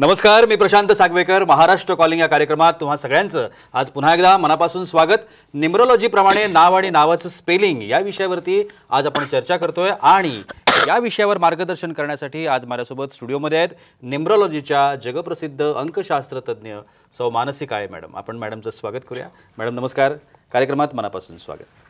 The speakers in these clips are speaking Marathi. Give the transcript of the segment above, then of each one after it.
नमस्कार मी प्रशांत सागवेकर महाराष्ट्र कॉलिंग या कार्यक्रमात तुम्हा सगळ्यांचं आज पुन्हा एकदा मनापासून स्वागत निम्रोलॉजीप्रमाणे नाव आणि नावाचं स्पेलिंग या विषयावरती आज आपण चर्चा करतोय आणि या विषयावर मार्गदर्शन करण्यासाठी आज माझ्यासोबत स्टुडिओमध्ये आहेत निम्रोलॉजीच्या जगप्रसिद्ध अंकशास्त्रतज्ञ सौ मानसी काळे मॅडम आपण मॅडमचं स्वागत करूया मॅडम नमस्कार कार्यक्रमात मनापासून स्वागत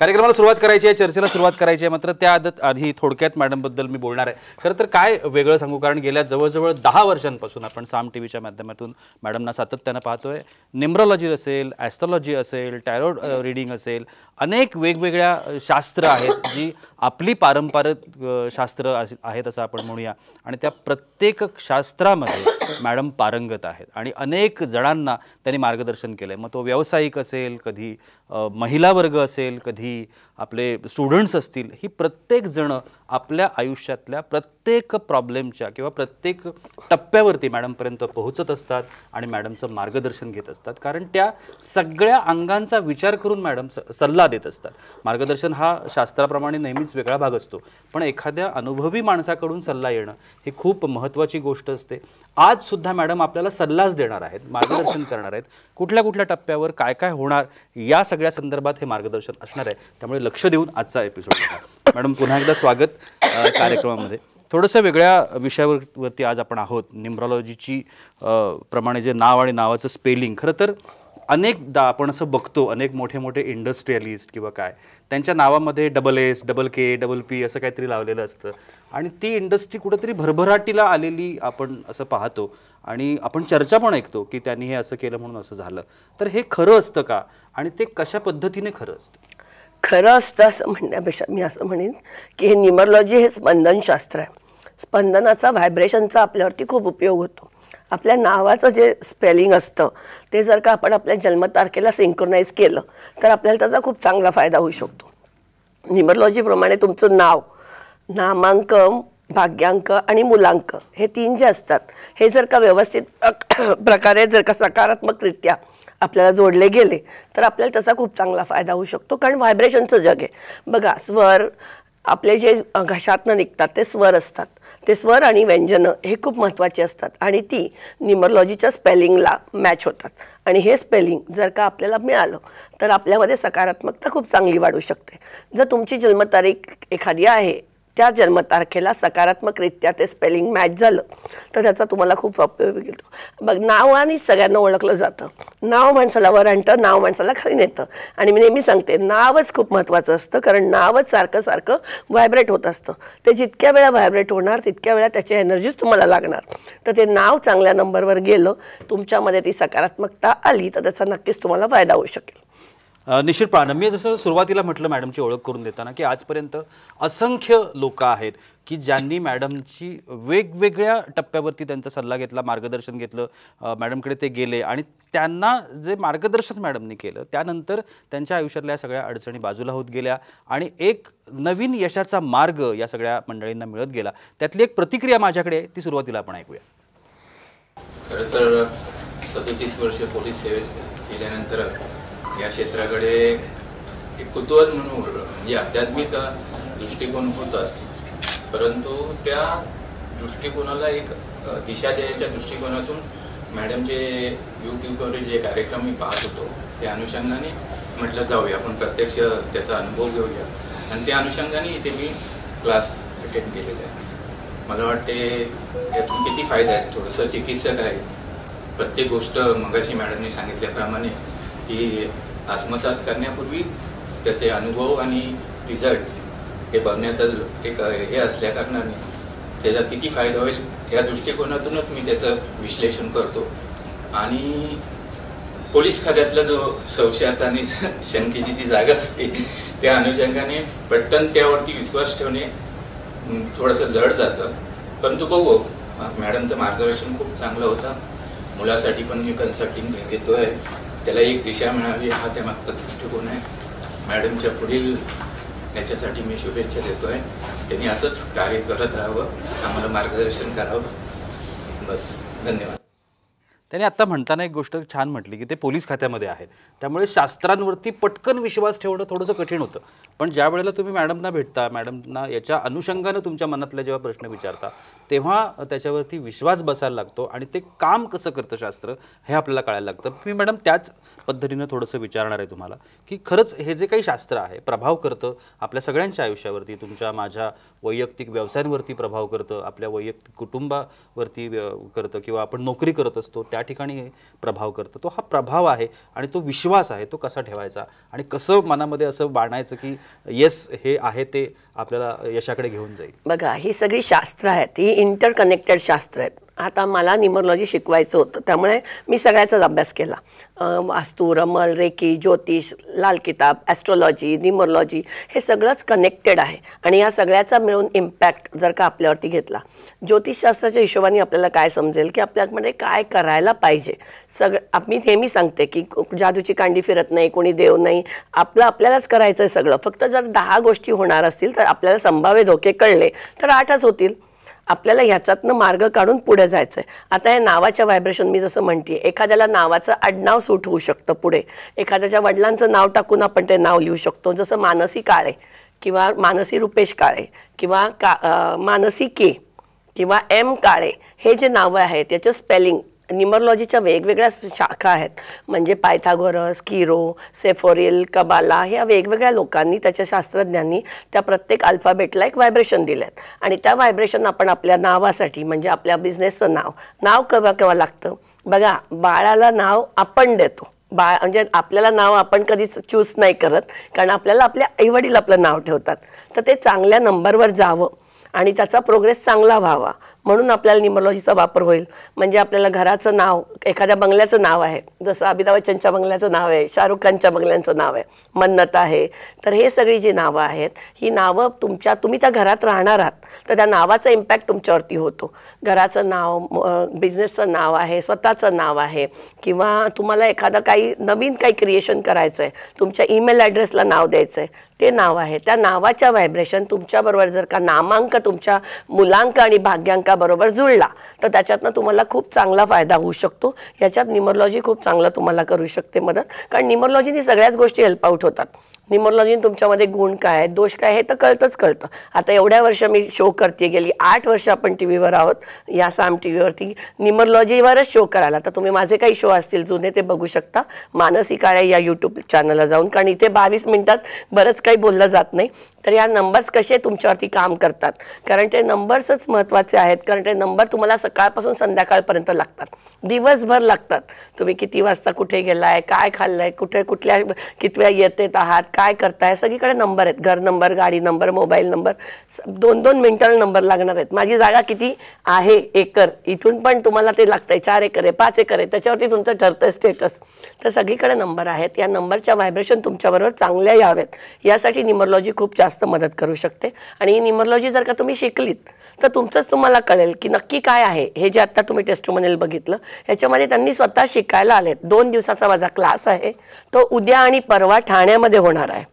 कार्यक्रमाला सुरुवात करायची आहे चर्चेला सुरुवात करायची आहे मात्र त्या आधी थोडक्यात मॅडमबद्दल मी बोलणार आहे खरं तर काय वेगळं सांगू कारण गेल्या जवळजवळ दहा वर्षांपासून आपण साम टी व्हीच्या माध्यमातून मॅडमना सातत्यानं पाहतोय निम्रॉलॉजी असेल ॲस्ट्रॉलॉजी असेल टॅरो रिडिंग असेल अनेक वेगवेगळ्या शास्त्र आहेत जी आपली पारंपरिक शास्त्र आहेत असं आपण म्हणूया आणि त्या प्रत्येक शास्त्रामध्ये मॅडम पारंगत आहेत आणि अनेक जणांना त्यांनी मार्गदर्शन केलं आहे मग तो व्यावसायिक असेल कधी महिला वर्ग असेल कधी ते आपले स्टुडंट्स असतील ही प्रत्येकजणं आपल्या आयुष्यातल्या प्रत्येक प्रॉब्लेमच्या किंवा प्रत्येक टप्प्यावरती मॅडमपर्यंत पोहोचत असतात आणि मॅडमचं मार्गदर्शन घेत असतात कारण त्या सगळ्या अंगांचा विचार करून मॅडम सल्ला देत असतात मार्गदर्शन हा शास्त्राप्रमाणे नेहमीच वेगळा भाग असतो पण एखाद्या अनुभवी माणसाकडून सल्ला येणं ही खूप महत्त्वाची गोष्ट असते आजसुद्धा मॅडम आपल्याला सल्लाच देणार आहेत मार्गदर्शन करणार आहेत कुठल्या कुठल्या टप्प्यावर काय काय होणार या सगळ्या संदर्भात हे मार्गदर्शन असणार आहे त्यामुळे लक्ष देऊन आजचा एपिसोड मॅडम पुन्हा एकदा स्वागत कार्यक्रमामध्ये थोडंसं वेगळ्या विषयावरती आज आपण आहोत निम्रॉलॉजीची प्रमाणे जे नाव आणि नावाचं स्पेलिंग खरं तर अनेकदा आपण असं बघतो अनेक मोठे मोठे इंडस्ट्रियलिस्ट किंवा काय त्यांच्या नावामध्ये double S double K double P असं काहीतरी लावलेलं असतं आणि ती इंडस्ट्री कुठेतरी भरभराटीला आलेली आपण असं पाहतो आणि आपण चर्चा पण ऐकतो की त्यांनी हे असं केलं म्हणून असं झालं तर हे खरं असतं का आणि ते कशा पद्धतीने खरं असतं खरं असतं असं म्हणण्यापेक्षा मी असं म्हणेन की हे न्युमरॉलॉजी हे स्पंदनशास्त्र आहे स्पंदनाचा व्हायब्रेशनचा आपल्यावरती खूप उपयोग होतो आपल्या नावाचं जे स्पेलिंग असतं ते जर का आपण आपल्या जन्मतारखेला सिंक्रोनाइज केलं तर आपल्याला त्याचा खूप चांगला फायदा होऊ शकतो न्युमरॉलॉजीप्रमाणे तुमचं नाव नामांक भाग्यांक आणि मुलांक हे तीन जे असतात हे जर का व्यवस्थित प्रकारे जर का सकारात्मकरित्या आपल्याला जोडले गेले तर आपल्याला तसा खूप चांगला फायदा होऊ शकतो कारण व्हायब्रेशनचं जग आहे बघा स्वर आपले जे घशातनं निघतात ते स्वर असतात ते स्वर आणि व्यंजनं हे खूप महत्त्वाचे असतात आणि ती न्युमरॉलॉजीच्या स्पेलिंगला मॅच होतात आणि हे स्पेलिंग जर का आपल्याला मिळालं तर आपल्यामध्ये सकारात्मकता खूप चांगली वाढू शकते जर तुमची जन्मतारीख एखादी आहे त्या जन्मतारखेला सकारात्मकरित्या ते स्पेलिंग मॅच झालं तर त्याचा तुम्हाला खूप उपयोग मिळतो बघ नावाने सगळ्यांना ओळखलं जातं नाव माणसाला वर आणतं नाव माणसाला खाली नेतं आणि मी नेहमी सांगते नावच खूप महत्त्वाचं असतं कारण नावच सारखं सारखं व्हायब्रेट होत असतं ते जितक्या वेळा व्हायब्रेट होणार तितक्या वेळा त्याची एनर्जीच तुम्हाला लागणार तर ते नाव चांगल्या नंबरवर गेलं तुमच्यामध्ये ती सकारात्मकता आली तर त्याचा नक्कीच तुम्हाला फायदा होऊ शकेल निश्चित प्राणम्य मी जसं सुरुवातीला म्हटलं मॅडमची ओळख करून देताना की आजपर्यंत असंख्य लोक आहेत की ज्यांनी मॅडमची वेगवेगळ्या टप्प्यावरती त्यांचा सल्ला घेतला मार्गदर्शन घेतलं मॅडमकडे ते गेले आणि त्यांना जे मार्गदर्शन मॅडमनी केलं त्यानंतर त्यांच्या आयुष्यातल्या सगळ्या अडचणी बाजूला होत गेल्या आणि एक नवीन यशाचा मार्ग या सगळ्या मंडळींना मिळत गेला त्यातली एक प्रतिक्रिया माझ्याकडे ती सुरुवातीला आपण ऐकूया खरं तर सदोतीस वर्ष पोलीस सेवेत गेल्यानंतर या क्षेत्राकडे एक कुतूहल म्हणून उरलं म्हणजे आध्यात्मिक दृष्टिकोन होतच परंतु त्या दृष्टिकोनाला एक दिशा देण्याच्या दृष्टिकोनातून मॅडमचे यूट्यूबवर जे कार्यक्रम मी पाहत होतो त्या अनुषंगाने म्हटलं जाऊया आपण प्रत्यक्ष त्याचा अनुभव घेऊया आणि त्या अनुषंगाने इथे मी क्लास अटेंड केलेला आहे मला वाटते यातून किती फायदा आहे थोडंसं चिकित्सक आहे प्रत्येक गोष्ट मगाशी मॅडमने सांगितल्याप्रमाणे की आत्मसात करण्यापूर्वी त्याचे अनुभव आणि रिझल्ट हे बघण्याचं एक हे असल्या कारणाने त्याचा किती फायदा होईल या दृष्टिकोनातूनच मी त्याचं विश्लेषण करतो आणि पोलीस खात्यातला जो संशयाचा आणि शंकेची जी जागा असते त्या अनुषंगाने पटकन त्यावरती विश्वास ठेवणे थोडंसं जड जातं परंतु बघू मॅडमचं मार्गदर्शन खूप चांगलं होतं मुलासाठी पण मी कन्सल्टिंग आहे त्याला एक दिशा मिळावी हा त्या मागचा दृष्टिकोन आहे मॅडमच्या पुढील याच्यासाठी मी शुभेच्छा देतो आहे त्यांनी असंच कार्य करत राहावं आम्हाला मार्गदर्शन करावं बस धन्यवाद त्यांनी आत्ता म्हणताना एक गोष्ट छान म्हटली की ते पोलीस खात्यामध्ये आहेत त्यामुळे शास्त्रांवरती पटकन विश्वास ठेवणं थोडंसं कठीण होतं पण ज्या वेळेला तुम्ही मॅडमना भेटता मॅडमना याच्या अनुषंगानं तुमच्या मनातला जेव्हा प्रश्न विचारता तेव्हा त्याच्यावरती विश्वास बसायला लागतो आणि ते काम कसं करतं शास्त्र हे आपल्याला कळायला लागतं मी मॅडम त्याच पद्धतीनं थोडंसं विचारणार आहे तुम्हाला की खरंच हे जे काही शास्त्र आहे प्रभाव करतं आपल्या सगळ्यांच्या आयुष्यावरती तुमच्या माझ्या वैयक्तिक व्यवसायांवरती प्रभाव करतं आपल्या वैयक्तिक कुटुंबावरती करतं किंवा आपण नोकरी करत असतो त्या ठिकाणी प्रभाव करतं तो हा प्रभाव आहे आणि तो विश्वास आहे तो कसा ठेवायचा आणि कसं मनामध्ये असं बाणायचं की येस हे आहे ते आपल्याला यशाकडे घेऊन जाईल बघा ही सगळी शास्त्र आहेत ही इंटरकनेक्टेड शास्त्र आहेत आता मला न्यूमरॉलॉजी शिकवायचं होतं त्यामुळे मी सगळ्याचाच अभ्यास केला वास्तू रमल रेकी ज्योतिष लाल किताब ॲस्ट्रॉलॉजी न्यूमरॉलॉजी हे सगळंच कनेक्टेड आहे आणि या सगळ्याचा मिळून इम्पॅक्ट जर का आपल्यावरती घेतला ज्योतिषशास्त्राच्या हिशोबाने आपल्याला काय समजेल की आपल्यामध्ये काय करायला पाहिजे सगळं मी नेहमी सांगते की जादूची कांडी फिरत नाही कोणी देव नाही आपलं आपल्यालाच करायचं आहे सगळं फक्त जर दहा गोष्टी होणार असतील तर आपल्याला संभाव्य धोके कळले तर आठच होतील आपल्याला ह्याच्यातनं मार्ग काढून पुढे जायचं आहे आता या नावाच्या व्हायब्रेशन मी जसं म्हणते एखाद्याला नावाचं आडनाव सूट होऊ शकतं पुढे एखाद्याच्या वडिलांचं नाव टाकून आपण ते नाव लिहू शकतो जसं मानसी काळे किंवा मानसी रुपेश काळे किंवा का मानसी के किंवा एम काळे हे जे नावं आहेत त्याचं स्पेलिंग निमरलॉजीच्या वेगवेगळ्या शाखा आहेत म्हणजे पायथागोरस किरो सेफोरिल कबाला ह्या वेगवेगळ्या लोकांनी त्याच्या शास्त्रज्ञांनी त्या प्रत्येक अल्फाबेटला एक व्हायब्रेशन दिलेत आणि त्या व्हायब्रेशन आपण आपल्या नावासाठी म्हणजे आपल्या बिझनेसचं नाव नाव केव्हा केव्हा लागतं बघा बाळाला नाव आपण देतो बाळ म्हणजे आपल्याला नाव आपण कधीच चूज नाही करत कारण आपल्याला आपल्या आईवडील आपलं नाव ठेवतात तर ते चांगल्या नंबरवर जावं आणि त्याचा प्रोग्रेस चांगला व्हावा म्हणून आपल्याला निमॉलॉजीचा वापर होईल म्हणजे आपल्याला घराचं नाव एखाद्या बंगल्याचं नाव आहे जसं अमिताभ बच्चनच्या बंगल्याचं नाव आहे शाहरुख खानच्या बंगल्यांचं नाव आहे मन्नत आहे तर हे सगळी जी नावं आहेत ही नावं तुमच्या तुम्ही त्या घरात राहणार आहात तर त्या नावाचा इम्पॅक्ट तुमच्यावरती होतो घराचं नाव बिझनेसचं नाव आहे स्वतःचं नाव आहे किंवा तुम्हाला एखादा काही नवीन काही क्रिएशन करायचं आहे तुमच्या ईमेल ॲड्रेसला नाव द्यायचं आहे ते नाव आहे त्या नावाच्या व्हायब्रेशन तुमच्याबरोबर जर का नामांक तुमच्या मुलांक आणि भाग्यांक बरोबर जुळला तर त्याच्यातनं तुम्हाला खूप चांगला फायदा होऊ शकतो याच्यात निमरलॉजी खूप चांगला तुम्हाला करू शकते मदत कारण न्युमरॉलॉजीनी सगळ्याच गोष्टी हेल्प होतात न्यूमरोलॉजी तुमच्यामध्ये गुण काय आहेत दोष काय हे तर कळतंच कळतं आता एवढ्या वर्ष मी शो करते गेली आठ वर्ष आपण टी व्हीवर आहोत या साम टी व्हीवरती निमरलॉजीवरच शो करायला आता तुम्ही माझे काही शो असतील जुने ते बघू शकता मानसी काळे या यूट्यूब चॅनलला जाऊन कारण इथे बावीस मिनिटात बरंच काही बोललं जात नाही तर या नंबर्स कसे तुमच्यावरती काम करतात कारण ते नंबर्सच महत्त्वाचे आहेत कारण ते नंबर तुम्हाला सकाळपासून संध्याकाळपर्यंत लागतात दिवसभर लागतात तुम्ही किती वाजता कुठे आहे काय खाल्लं आहे कुठे कुठल्या कितव्या येतेत आहात काय करताय सगळीकडे नंबर आहेत घर नंबर गाडी नंबर मोबाईल नंबर दोन दोन मिनटाला नंबर लागणार आहेत माझी जागा किती आहे एकर इथून पण तुम्हाला ते लागतं आहे चार एकर आहे पाच एकर आहे त्याच्यावरती तुमचं ठरतं स्टेटस तर सगळीकडे नंबर आहेत या नंबरच्या व्हायब्रेशन तुमच्याबरोबर चांगल्या याव्यात यासाठी निमरलॉजी खूप जास्त मदत करू शकते आणि ही निमरलॉजी जर का तुम्ही शिकलीत तर तुमचंच तुम्हाला कळेल की नक्की काय आहे हे जे आता तुम्ही टेस्टोमनेल बघितलं ह्याच्यामध्ये त्यांनी स्वतः शिकायला आलेत दोन दिवसाचा माझा क्लास आहे तो उद्या आणि परवा ठाण्यामध्ये होणार आहे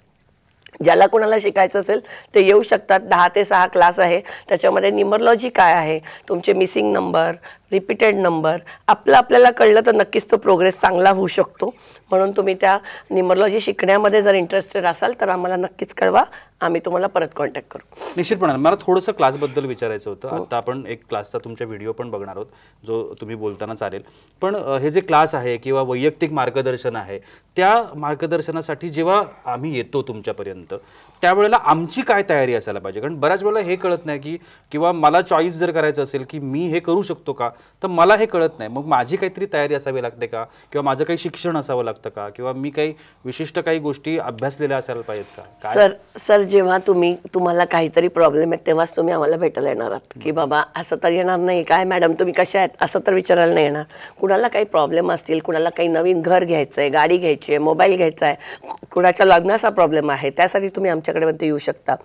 ज्याला कोणाला शिकायचं असेल ते येऊ शकतात दहा ते सहा क्लास आहे त्याच्यामध्ये निमरलॉजी काय आहे तुमचे मिसिंग नंबर रिपीटेड नंबर आपलं आपल्याला कळलं तर नक्कीच तो प्रोग्रेस चांगला होऊ शकतो म्हणून तुम्ही त्या न्युमरॉलॉजी शिकण्यामध्ये जर इंटरेस्टेड असाल तर आम्हाला नक्कीच कळवा आम्ही तुम्हाला परत कॉन्टॅक्ट करू निश्चितपणे मला थोडंसं क्लासबद्दल विचारायचं होतं हो. आता आपण एक क्लासचा तुमच्या व्हिडिओ पण बघणार आहोत जो तुम्ही बोलताना चालेल पण हे जे क्लास आहे किंवा वैयक्तिक मार्गदर्शन आहे त्या मार्गदर्शनासाठी जेव्हा आम्ही येतो तुमच्यापर्यंत त्यावेळेला आमची काय तयारी असायला पाहिजे कारण बऱ्याच वेळेला हे कळत नाही की किंवा मला चॉईस जर करायचं असेल की मी हे करू शकतो का तर मला हे कळत नाही मग माझी काहीतरी तयारी असावी लागते का किंवा माझं काही शिक्षण असावं लागतं का किंवा मी काही विशिष्ट काही गोष्टी अभ्यासलेल्या असायला पाहिजेत का सर सर जेव्हा तुम्ही तुम्हाला काहीतरी प्रॉब्लेम आहेत तेव्हाच तुम्ही आम्हाला भेटायला येणार आहात की बाबा असं तर येणार नाही काय मॅडम तुम्ही कशा आहेत असं तर विचारायला नाही येणार कुणाला काही प्रॉब्लेम असतील कुणाला काही नवीन घर घ्यायचं आहे गाडी घ्यायची आहे मोबाईल घ्यायचा आहे कुणाच्या लग्नाचा प्रॉब्लेम आहे त्यासाठी तुम्ही आमच्याकडे येऊ शकता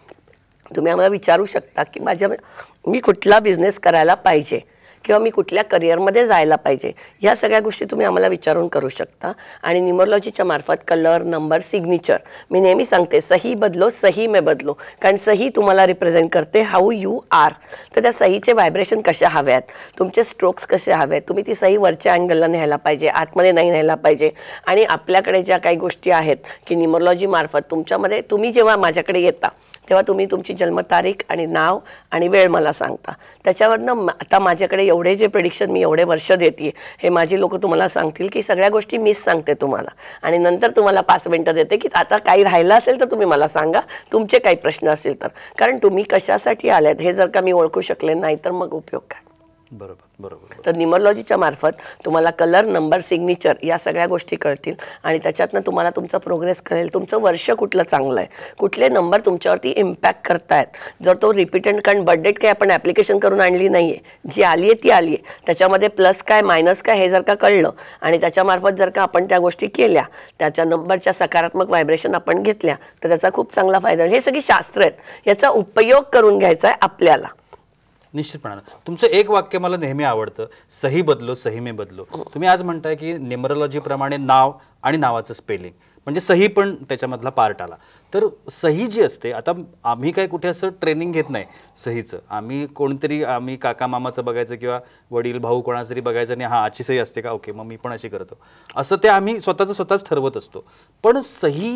तुम्ही आम्हाला विचारू शकता की माझ्या मी कुठला बिझनेस करायला पाहिजे किंवा मी कुठल्या करिअरमध्ये जायला पाहिजे ह्या सगळ्या गोष्टी तुम्ही आम्हाला विचारून करू शकता आणि न्युमरॉलॉजीच्या मार्फत कलर नंबर सिग्नेचर मी नेहमी सांगते सही बदलो सही मे बदलो कारण सही तुम्हाला रिप्रेझेंट करते हाऊ यू आर तर त्या सहीचे व्हायब्रेशन कशा हव्यात तुमचे स्ट्रोक्स कसे हवेत तुम्ही ती सही वरच्या अँगलला न्यायला पाहिजे आतमध्ये नाही न्यायला पाहिजे आणि आपल्याकडे ज्या काही गोष्टी आहेत की न्युमरॉलॉजी मार्फत तुमच्यामध्ये तुम्ही जेव्हा माझ्याकडे येता तेव्हा तुम्ही तुमची जन्मतारीख आणि नाव आणि वेळ मला सांगता त्याच्यावरनं आता माझ्याकडे एवढे जे प्रेडिक्शन मी एवढे वर्ष देते हे माझी लोक तुम्हाला सांगतील की सगळ्या गोष्टी मीच सांगते तुम्हाला आणि नंतर तुम्हाला पाच मिनटं देते की आता काही राहिलं असेल तर तुम्ही मला सांगा तुमचे काही प्रश्न असतील तर कारण तुम्ही कशासाठी आल्यात हे जर का मी ओळखू शकले नाही तर मग उपयोग काय बरोबर बरोबर तर न्यूमोलॉजीच्या मार्फत तुम्हाला कलर नंबर सिग्नेचर या सगळ्या गोष्टी कळतील आणि त्याच्यातनं तुम्हाला तुमचा प्रोग्रेस कळेल तुमचं वर्ष कुठलं चांगलं आहे कुठले नंबर तुमच्यावरती इम्पॅक्ट करतायत जर तो रिपीटेंट कारण बर्थडेट काय आपण ॲप्लिकेशन करून आणली नाही आहे जी आली आहे ती आली आहे त्याच्यामध्ये प्लस काय मायनस काय हे जर का कळलं आणि त्याच्यामार्फत जर का आपण त्या गोष्टी केल्या त्याच्या नंबरच्या सकारात्मक व्हायब्रेशन आपण घेतल्या तर त्याचा खूप चांगला फायदा हे सगळी शास्त्र आहेत याचा उपयोग करून घ्यायचा आहे आपल्याला निश्चितपणानं तुमचं एक वाक्य मला नेहमी आवडतं सही बदलो सही मे बदलो तुम्ही आज म्हणताय की नेमरोलॉजीप्रमाणे नाव आणि नावाचं स्पेलिंग म्हणजे सही पण त्याच्यामधला पार्ट आला तर सही जी असते आता आम्ही काय कुठे असं ट्रेनिंग घेत नाही सहीचं आम्ही कोणतरी आम्ही काका मामाचं बघायचं किंवा वडील भाऊ कोणाचं तरी बघायचं आणि हा अशी सही असते का ओके मग मी पण अशी करतो असं ते आम्ही स्वतःचं स्वतःच ठरवत असतो पण सही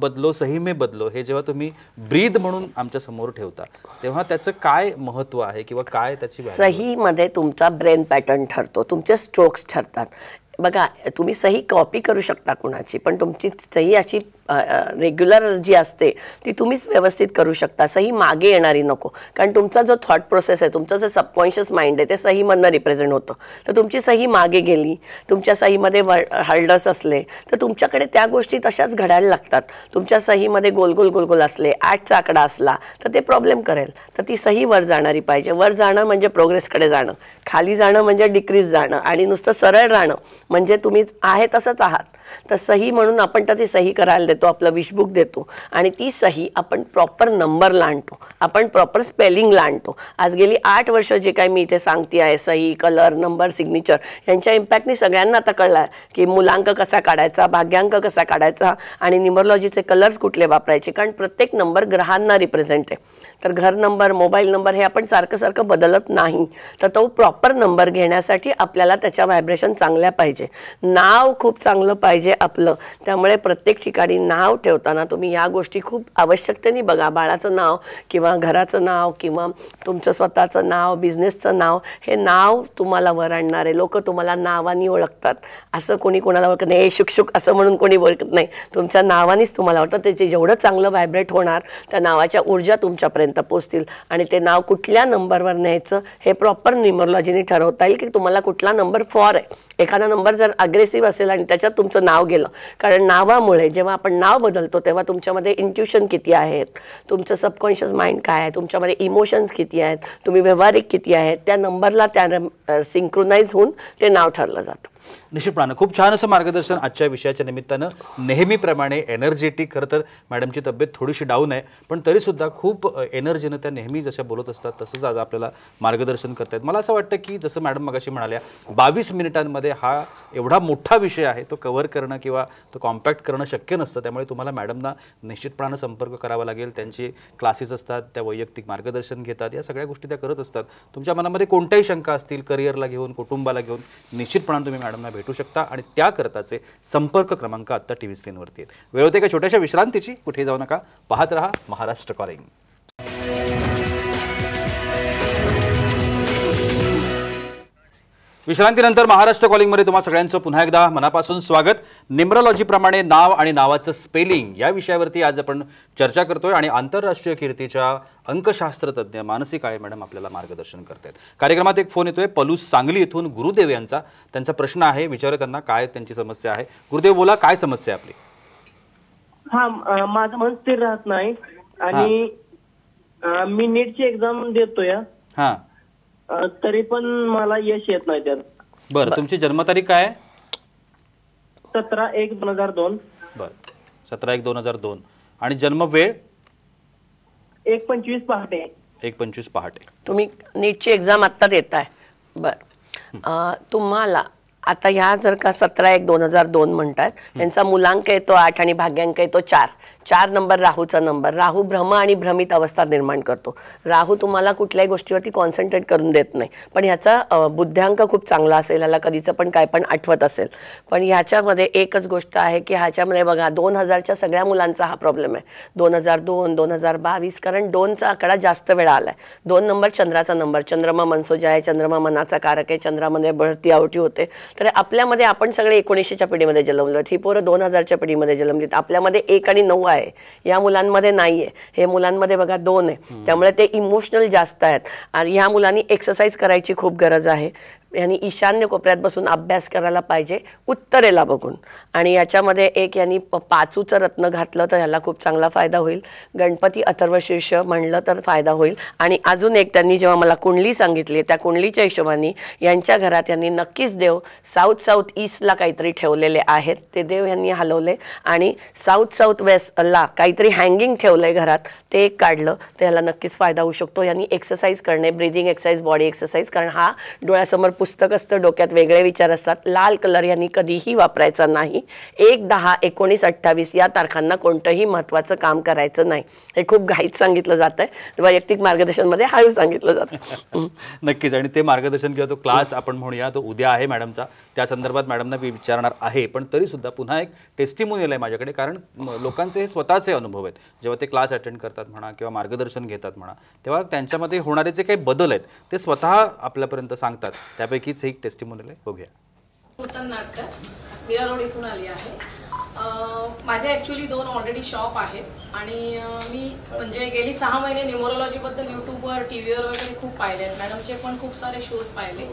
बदलो सही मे बदलो हे जेव्हा तुम्ही ब्रीद म्हणून आमच्या समोर ठेवता तेव्हा त्याचं काय महत्त्व आहे किंवा काय त्याची सहीमध्ये तुमचा ब्रेन पॅटर्न ठरतो तुमचे स्ट्रोक्स ठरतात बघा तुम्ही सही कॉपी करू शकता कुणाची पण तुमची सही अशी रेग्युलर जी असते ती तुम्हीच व्यवस्थित करू शकता सही मागे येणारी नको कारण तुमचा जो थॉट प्रोसेस आहे तुमचं जे सबकॉन्शियस माइंड आहे ते सहीमधनं रिप्रेझेंट होतं तर तुमची सही मागे गेली तुमच्या सहीमध्ये व हल्डर्स असले तर तुमच्याकडे त्या गोष्टी तशाच घडायला लागतात तुमच्या सहीमध्ये गोलगोल गोलगोल असले आठचा आकडा असला तर ते प्रॉब्लेम करेल तर ती सही वर जाणारी पाहिजे वर जाणं म्हणजे प्रोग्रेसकडे जाणं खाली जाणं म्हणजे डिक्रीज जाणं आणि नुसतं सरळ राहणं म्हणजे तुम्ही आहे तसंच आहात तर सही म्हणून आपण तर ती सही करायला देतो आपलं विशबुक देतो आणि ती सही आपण प्रॉपर नंबरला आणतो आपण प्रॉपर स्पेलिंगला आणतो आज गेली आठ वर्ष जे काही मी इथे सांगते आहे सही कलर नंबर सिग्नेचर यांच्या इम्पॅक्टनी सगळ्यांना आता कळला आहे की मुलांक कसा काढायचा भाग्यांक कसा काढायचा आणि निमरलॉजीचे कलर्स कुठले वापरायचे कारण प्रत्येक नंबर ग्रहांना रिप्रेझेंट आहे तर घर नंबर मोबाईल नंबर हे आपण सारखं सारखं बदलत नाही तर तो प्रॉपर नंबर घेण्यासाठी आपल्याला त्याच्या व्हायब्रेशन चांगल्या पाहिजे पाहिजे नाव खूप चांगलं पाहिजे आपलं त्यामुळे प्रत्येक ठिकाणी नाव ठेवताना तुम्ही या गोष्टी खूप आवश्यकतेने बघा बाळाचं नाव किंवा घराचं नाव किंवा तुमचं स्वतःचं नाव बिझनेसचं नाव हे नाव तुम्हाला वर आणणारे लोक तुम्हाला नावानी ओळखतात असं कोणी कोणाला ओळखत नाही हे शुकशुक असं म्हणून कोणी ओळखत नाही तुमच्या नावानेच तुम्हाला ओळखतात त्याचे जेवढं चांगलं व्हायब्रेट होणार त्या नावाच्या ऊर्जा तुमच्यापर्यंत पोचतील आणि ते नाव कुठल्या नंबरवर न्यायचं हे प्रॉपर न्युमरॉलॉजीने ठरवता येईल की तुम्हाला कुठला नंबर फॉर आहे एखादा नंबर जर अग्रेसिव्ह असेल आणि त्याच्यात तुमचं नाव गेलं कारण नावामुळे जेव्हा आपण नाव बदलतो तेव्हा तुमच्यामध्ये इंट्युशन किती आहेत तुमचं सबकॉन्शियस माइंड काय आहे तुमच्यामध्ये इमोशन्स किती आहेत तुम्ही व्यवहारिक किती आहेत त्या नंबरला त्या सिंक्रोनाइज होऊन ते नाव ठरलं जातं निश्चितपणानं खूप छान असं मार्गदर्शन आजच्या विषयाच्या निमित्तानं नेहमीप्रमाणे एनर्जेटिक खरं तर मॅडमची तब्येत थोडीशी डाऊन आहे पण तरीसुद्धा खूप एनर्जीनं त्या नेहमी जशा बोलत असतात तसंच आज आपल्याला मार्गदर्शन आहेत मला असं वाटतं की जसं मॅडम मगाशी म्हणाल्या बावीस मिनिटांमध्ये हा एवढा मोठा विषय आहे तो कव्हर करणं किंवा तो कॉम्पॅक्ट करणं शक्य नसतं त्यामुळे तुम्हाला मॅडमना निश्चितपणानं संपर्क करावा लागेल त्यांचे क्लासेस असतात त्या वैयक्तिक मार्गदर्शन घेतात या सगळ्या गोष्टी त्या करत असतात तुमच्या मनामध्ये कोणत्याही शंका असतील करिअरला घेऊन कुटुंबाला घेऊन निश्चितपणानं तुम्ही मॅडमना भेटू शकता आणि त्याकरताचे संपर्क क्रमांक आत्ता टी व्ही स्क्रीनवरती आहेत वेळ होते का छोट्याशा विश्रांतीची कुठे जाऊ नका पाहत रहा महाराष्ट्र कॉलिंग विश्रांतीनंतर महाराष्ट्र कॉलिंगमध्ये तुम्हाला सगळ्यांचं पुन्हा एकदा मनापासून स्वागत निम्रॉलॉजीप्रमाणे नाव आणि नावाचं स्पेलिंग या विषयावरती आज आपण चर्चा करतोय आणि आंतरराष्ट्रीय कीर्तीच्या तज्ञ मानसी काळे मॅडम आपल्याला मार्गदर्शन करत कार्यक्रमात एक फोन येतोय पलूस सांगली इथून गुरुदेव यांचा त्यांचा प्रश्न आहे विचार त्यांना काय त्यांची समस्या आहे गुरुदेव बोला काय समस्या आहे आपली हा माझं मन स्थिर राहत नाही आणि मी नीटची एक्झाम देतोय हा तरी पण मला यश येत नाही त्यात बरं तुमची जन्मतारीख काय सतरा एक दोन हजार दोन बरं सतरा एक दोन हजार दोन आणि जन्म वेळ एक पंचवीस पहाटे एक पंचवीस पहाटे तुम्ही नीटची एक्झाम आता देत आहे बर तुम्हाला आता ह्या जर का सतरा एक दोन हजार दोन म्हणतात यांचा मुलांक येतो आठ आणि भाग्यांक येतो चार चार नंबर राहूचा नंबर राहू भ्रम आणि भ्रमित अवस्था निर्माण करतो राहू तुम्हाला कुठल्याही गोष्टीवरती कॉन्सन्ट्रेट करून देत नाही पण ह्याचा बुद्ध्यांक खूप चांगला असेल ह्याला कधीचं पण काय पण आठवत असेल पण ह्याच्यामध्ये एकच गोष्ट आहे की ह्याच्यामध्ये बघा दोन हजारच्या सगळ्या मुलांचा हा प्रॉब्लेम आहे दोन हजार दोन दोन हजार बावीस कारण दोनचा आकडा जास्त वेळा आला आहे दोन नंबर चंद्राचा नंबर चंद्रमा मनसोजा आहे चंद्रमा मनाचा कारक आहे चंद्रामध्ये बढती आवटी होते तर आपल्यामध्ये आपण सगळे एकोणीसशेच्या पिढीमध्ये जन्मलो ही पोरं दोन हजारच्या पिढीमध्ये जन्मलीत आपल्यामध्ये एक आणि नऊ आहे आहे या मुलांमध्ये नाही आहे हे मुलांमध्ये बघा दोन आहे त्यामुळे ते इमोशनल जास्त आहेत आणि ह्या मुलांनी एक्सरसाइज करायची खूप गरज आहे यांनी ईशान्य कोपऱ्यात बसून अभ्यास करायला पाहिजे उत्तरेला बघून आणि याच्यामध्ये एक यांनी पाचूचं रत्न घातलं तर ह्याला खूप चांगला फायदा होईल गणपती अथर्वशीर्ष म्हणलं तर फायदा होईल आणि अजून एक त्यांनी जेव्हा मला कुंडली सांगितली त्या कुंडलीच्या हिशोबाने यांच्या घरात यांनी नक्कीच देव साऊथ साऊथ ईस्टला काहीतरी ठेवलेले आहेत ते देव यांनी हलवले आणि साऊथ साऊथ वेस्टला काहीतरी हँगिंग ठेवलं घरात ते एक काढलं तर ह्याला नक्कीच फायदा होऊ शकतो यांनी एक्सरसाइज करणे ब्रिदिंग एक्सरसाइज बॉडी एक्सरसाइज कारण हा डोळ्यासमोर पुस्तक असतं डोक्यात वेगळे विचार असतात लाल कलर यांनी कधीही वापरायचा नाही एक दहा एकोणीस अठ्ठावीस या तारखांना कोणतंही महत्त्वाचं काम करायचं नाही हे खूप घाईत सांगितलं जातं आहे वैयक्तिक मार्गदर्शनमध्ये हळू सांगितलं जातं नक्कीच आणि ते मार्गदर्शन किंवा तो क्लास आपण म्हणूया तो उद्या आहे मॅडमचा त्या संदर्भात मॅडमना मी विचारणार आहे पण तरी सुद्धा पुन्हा एक टेस्टिमोनियल आहे माझ्याकडे कारण लोकांचे हे स्वतःचे अनुभव आहेत जेव्हा ते क्लास अटेंड करतात म्हणा किंवा मार्गदर्शन घेतात म्हणा तेव्हा त्यांच्यामध्ये होणारे जे काही बदल आहेत ते स्वतः आपल्यापर्यंत सांगतात त्या त्यापैकीच एक टेस्टिमोनियल आहे बघूया नूतन नाटकर मीरा रोड इथून आली आहे माझे ॲक्च्युली दोन ऑलरेडी शॉप आहेत आणि मी म्हणजे गेली सहा महिने न्युमरोलॉजीबद्दल यूट्यूबवर टी व्हीवर वगैरे खूप पाहिले आहेत मॅडमचे पण खूप सारे शोज पाहिले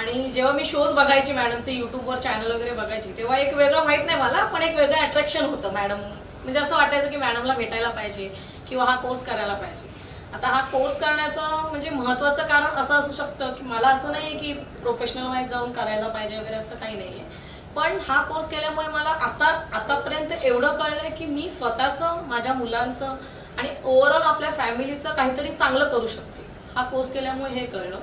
आणि जेव्हा मी शोज बघायचे मॅडमचे यूट्यूबवर चॅनल वगैरे बघायची तेव्हा एक वेगळं माहीत नाही मला पण एक वेगळं अट्रॅक्शन होतं मॅडम म्हणजे असं वाटायचं की मॅडमला भेटायला पाहिजे किंवा हा कोर्स करायला पाहिजे आता हा कोर्स करण्याचं म्हणजे महत्वाचं कारण असं असू शकतं की मला असं नाही की प्रोफेशनल वाईज जाऊन करायला पाहिजे वगैरे असं काही नाहीये पण हा कोर्स केल्यामुळे मला आता आतापर्यंत एवढं कळलंय की मी स्वतःचं माझ्या मुलांचं आणि ओव्हरऑल आपल्या फॅमिलीचं काहीतरी चांगलं करू शकते हा कोर्स केल्यामुळे हे कळलं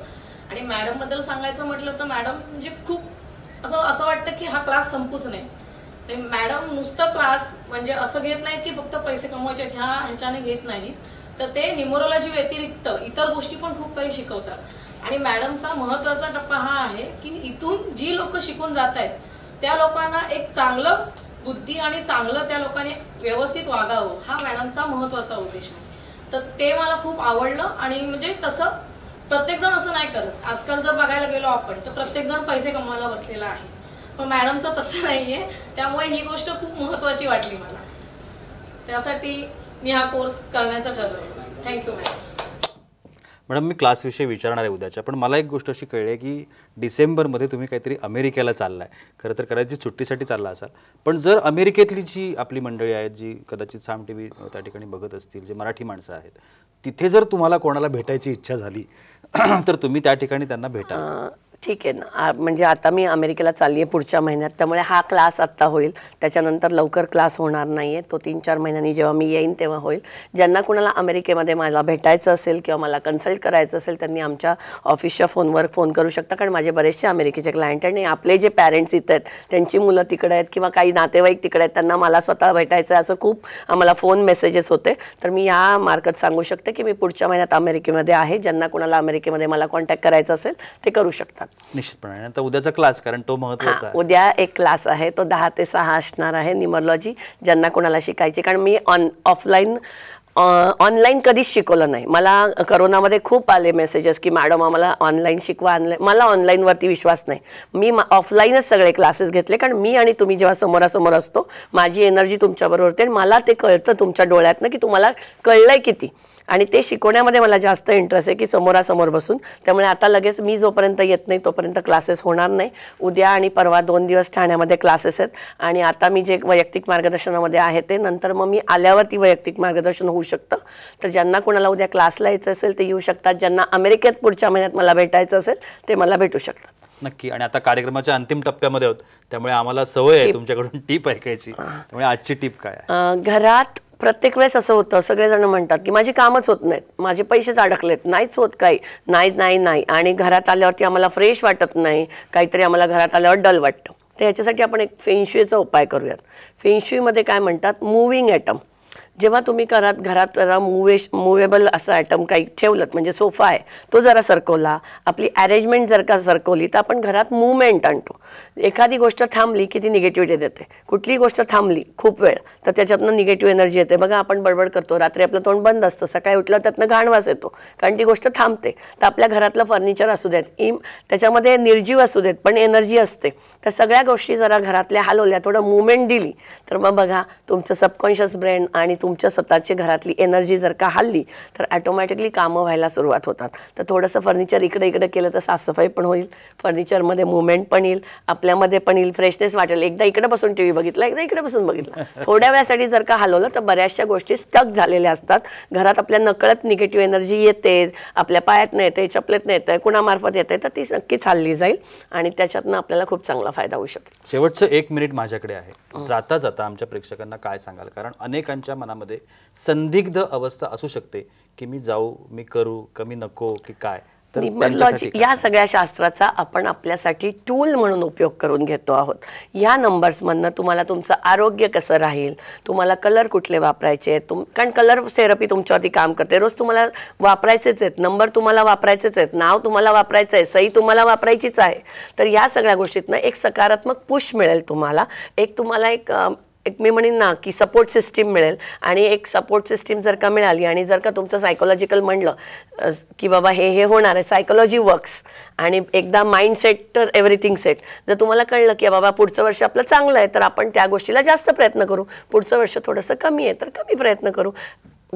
आणि मॅडम बद्दल सांगायचं म्हटलं तर मॅडम म्हणजे खूप असं असं वाटतं की हा क्लास संपूच नाही मॅडम नुसतं क्लास म्हणजे असं घेत नाहीत की फक्त पैसे कमवायचे ह्या ह्याच्याने घेत नाहीत तर ते न्युमरोलॉजी व्यतिरिक्त इतर गोष्टी पण खूप काही शिकवतात आणि मॅडमचा महत्वाचा टप्पा हा आहे की इथून जी लोक शिकून जात आहेत त्या लोकांना एक चांगलं बुद्धी आणि चांगलं त्या लोकांनी व्यवस्थित वागावं हा मॅडमचा महत्वाचा उद्देश आहे तर ते मला खूप आवडलं आणि म्हणजे तसं प्रत्येकजण असं नाही करत आजकाल जर बघायला गेलो आपण तर प्रत्येकजण पैसे कमवायला बसलेला आहे पण मॅडमचं तसं नाहीये त्यामुळे ही गोष्ट खूप महत्वाची वाटली मला त्यासाठी मी हा कोर्स करण्याचं ठरवलं थँक्यू मॅडम मॅडम मी क्लासविषयी विचारणार आहे उद्याच्या पण मला एक गोष्ट अशी कळली आहे की डिसेंबरमध्ये तुम्ही काहीतरी अमेरिकेला चालला आहे खरं तर कदाचित सुट्टीसाठी चालला असाल पण जर अमेरिकेतली जी आपली मंडळी आहेत जी कदाचित साम टी व्ही त्या ठिकाणी बघत असतील जे मराठी माणसं आहेत तिथे जर तुम्हाला कोणाला भेटायची इच्छा झाली तर तुम्ही त्या ठिकाणी त्यांना भेटा ठीक आहे ना म्हणजे आता मी अमेरिकेला चालली आहे पुढच्या महिन्यात त्यामुळे हा क्लास आत्ता होईल त्याच्यानंतर लवकर क्लास होणार नाही आहे तो तीन चार महिन्यांनी जेव्हा मी येईन तेव्हा होईल ज्यांना कुणाला अमेरिकेमध्ये मला भेटायचं असेल किंवा मला कन्सल्ट करायचं असेल त्यांनी आमच्या ऑफिसच्या फोनवर फोन करू शकता कारण माझे बरेचसे अमेरिकेचे क्लायंट आणि आपले जे पॅरेंट्स इथं आहेत त्यांची मुलं तिकडे आहेत किंवा काही नातेवाईक तिकडे आहेत त्यांना मला स्वतः भेटायचं आहे असं खूप आम्हाला फोन मेसेजेस होते तर मी या मार्फत सांगू शकते की मी पुढच्या महिन्यात अमेरिकेमध्ये आहे ज्यांना कुणाला अमेरिकेमध्ये मला कॉन्टॅक्ट करायचं असेल ते करू शकतात निश्चितपणे आता उद्याचा क्लास कारण तो महत्वाचा उद्या एक क्लास आहे तो दहा ते सहा असणार आहे न्युमरॉलॉजी ज्यांना कोणाला शिकायची कारण मी ऑन ऑफलाईन ऑनलाईन कधीच शिकवलं नाही मला करोनामध्ये खूप आले मेसेजेस की मॅडम आम्हाला ऑनलाईन शिकवा ऑनलाईन मला ऑनलाईनवरती विश्वास नाही मी ऑफलाईनच सगळे क्लासेस घेतले कारण मी आणि तुम्ही जेव्हा समोरासमोर असतो माझी एनर्जी तुमच्याबरोबर होते आणि मला ते कळतं तुमच्या डोळ्यातनं की तुम्हाला कळलं किती आणि ते शिकवण्यामध्ये मला जास्त इंटरेस्ट आहे की समोरासमोर बसून त्यामुळे आता लगेच मी जोपर्यंत येत नाही तोपर्यंत क्लासेस होणार नाही उद्या आणि परवा दोन दिवस ठाण्यामध्ये क्लासेस आहेत आणि आता मी जे वैयक्तिक मार्गदर्शनामध्ये आहे ते नंतर मग मी आल्यावरती वैयक्तिक मार्गदर्शन होऊ शकतं तर ज्यांना कोणाला उद्या क्लासला यायचं असेल ते येऊ शकतात ज्यांना अमेरिकेत पुढच्या महिन्यात मला भेटायचं असेल ते मला भेटू शकतात नक्की आणि आता कार्यक्रमाच्या अंतिम टप्प्यामध्ये होत त्यामुळे आम्हाला सवय आहे तुमच्याकडून टीप ऐकायची आजची टीप काय घरात प्रत्येक वेळेस असं होतं सगळेजण म्हणतात की माझी कामच होत नाहीत माझे पैसेच अडकलेत नाहीच होत काही नाही नाही नाही आणि घरात आल्यावरती आम्हाला फ्रेश वाटत नाही काहीतरी आम्हाला घरात आल्यावर डल वाटतं तर ह्याच्यासाठी आपण एक फेन्शुईचा उपाय करूयात फेंशुईमध्ये काय म्हणतात मुव्हिंग ॲटम जेव्हा तुम्ही घरात घरात जरा मुवेश मुवेबल असा आयटम काही ठेवलं म्हणजे सोफा आहे तो जरा सरकवला आपली अरेंजमेंट जर का सरकवली तर आपण घरात मुवमेंट आणतो एखादी गोष्ट थांबली की ती निगेटिव्हिटी देते कुठलीही गोष्ट थांबली खूप वेळ तर त्याच्यातनं निगेटिव्ह एनर्जी येते बघा आपण बडबड करतो रात्री आपलं तोंड बंद असतं सकाळी उठल्यावर त्यातनं घाणवास येतो कारण ती गोष्ट थांबते तर आपल्या घरातलं फर्निचर असू देत इम त्याच्यामध्ये निर्जीव असू देत पण एनर्जी असते तर सगळ्या गोष्टी जरा घरातल्या हालवल्या थोडं मुवमेंट दिली तर मग बघा तुमचं सबकॉन्शियस ब्रेन आणि तुमच्या स्वतःची घरातली एनर्जी जर का हल्ली तर ॲटोमॅटिकली कामं व्हायला सुरुवात होतात तर थोडंसं फर्निचर इकडे इकडे केलं तर साफसफाई पण होईल फर्निचरमध्ये मुवमेंट पण येईल आपल्यामध्ये पण येईल फ्रेशनेस वाटेल एकदा इकडे बसून टी व्ही बघितला एकदा इकडे बसून बघितला थोड्या वेळासाठी जर का हलवलं तर बऱ्याचशा गोष्टी स्टक झालेल्या असतात घरात आपल्या नकळत निगेटिव्ह एनर्जी येते आपल्या पायात नाही येते नाही येते कुणामार्फत येते तर ती नक्कीच हल्ली जाईल आणि त्याच्यातनं आपल्याला खूप चांगला फायदा होऊ शकेल शेवटचं एक मिनिट माझ्याकडे आहे जाता जाता आमच्या प्रेक्षकांना काय सांगाल कारण अनेकांच्या मनात मनामध्ये संदिग्ध अवस्था असू शकते की मी जाऊ मी करू कमी नको की काय या सगळ्या शास्त्राचा आपण आपल्यासाठी टूल म्हणून उपयोग करून घेतो आहोत या नंबर्समधनं तुम्हाला तुमचं आरोग्य कसं राहील तुम्हाला कलर कुठले वापरायचे तुम कारण कलर थेरपी तुमच्यावरती काम करते रोज तुम्हाला वापरायचेच आहेत नंबर तुम्हाला वापरायचेच आहेत नाव तुम्हाला वापरायचं आहे सई तुम्हाला वापरायचीच आहे तर या सगळ्या गोष्टीतनं एक सकारात्मक पुश मिळेल तुम्हाला एक तुम्हाला एक एक मी म्हणेन ना की सपोर्ट सिस्टीम मिळेल आणि एक सपोर्ट सिस्टीम जर का मिळाली आणि जर का तुमचं सायकोलॉजिकल म्हणलं की बाबा हे हे होणार आहे सायकोलॉजी वर्क्स आणि एकदा माइंड सेट तर एव्हरीथिंग सेट जर तुम्हाला कळलं की बाबा पुढचं वर्ष आपलं चांगलं आहे तर आपण त्या गोष्टीला जास्त प्रयत्न करू पुढचं वर्ष थोडंसं कमी आहे तर कमी प्रयत्न करू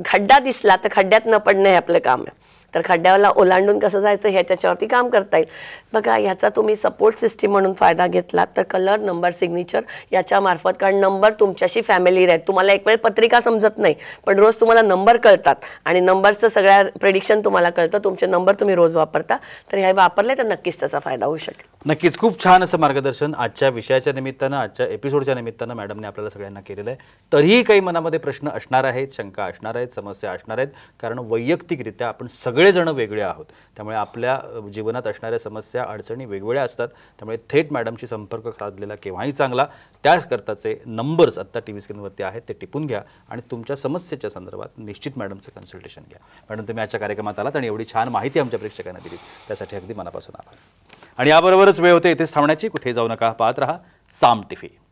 खड्डा दिसला तर खड्ड्यात न पडणं हे आपलं काम आहे तर खड्ड्याला ओलांडून कसं जायचं हे त्याच्यावरती काम करता येईल बघा ह्याचा तुम्ही सपोर्ट सिस्टीम म्हणून फायदा घेतला तर कलर नंबर सिग्नेचर याच्यामार्फत कारण नंबर तुमच्याशी फॅमिली राहत तुम्हाला एक वेळ पत्रिका समजत नाही पण रोज तुम्हाला नंबर कळतात आणि नंबरचं सगळ्या प्रेडिक्शन तुम्हाला कळतं तुमचे नंबर तुम्ही रोज वापरता तर हे वापरले तर नक्कीच त्याचा फायदा होऊ शकेल नक्कीच खूप छान असं मार्गदर्शन आजच्या विषयाच्या निमित्तानं आजच्या एपिसोडच्या निमित्तानं मॅडमने आपल्याला सगळ्यांना केलेलं आहे तरीही काही मनामध्ये प्रश्न असणार आहेत शंका असणार आहेत समस्या असणार आहेत कारण वैयक्तिकरित्या आपण सगळेजण वेगळे आहोत त्यामुळे आपल्या जीवनात असणाऱ्या समस्या अडचणी वेगवेगळ्या असतात त्यामुळे थेट मॅडमशी संपर्क साधलेला केव्हाही चांगला त्याचकरताचे नंबर्स आत्ता टी व्ही स्क्रीनवरती आहेत ते टिपून घ्या आणि तुमच्या समस्येच्या संदर्भात निश्चित मॅडमचं कन्सल्टेशन घ्या मॅडम तुम्ही आजच्या कार्यक्रमात आलात आणि एवढी छान माहिती आमच्या प्रेक्षकांना दिली त्यासाठी अगदी मनापासून आभार आणि याबरोबरच लवकरच वेळ होते इथेच थांबण्याची कुठे जाऊ नका पाहत रहा साम टिफी